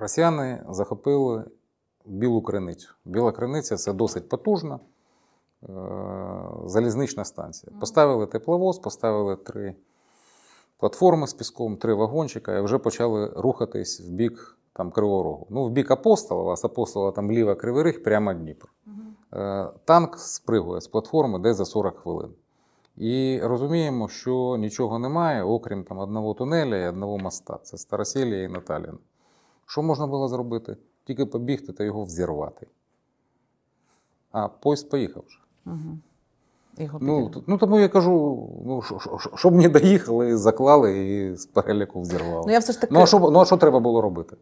росіяни захопили білу криницю. Біла криниця це досить потужна е, залізнична станція. Поставили тепловоз, поставили три платформи з піском, три вагончика, і вже почали рухатись в бік там, Кривого Ну, в бік апостола, а з апостола там ліва Кривий Риг прямо Дніпро. Е, танк спригує з платформи десь за 40 хвилин. І розуміємо, що нічого немає, окрім там одного тунеля і одного моста. Це Старосілія і Наталіна. Що можна було зробити? Тільки побігти та його взірвати. А поїзд поїхав вже. Угу. ну, ну тому я кажу, ну щоб не доїхали, заклали і з переліку взірвали. Ну, я все ж таки... ну, а що, ну а що треба було робити?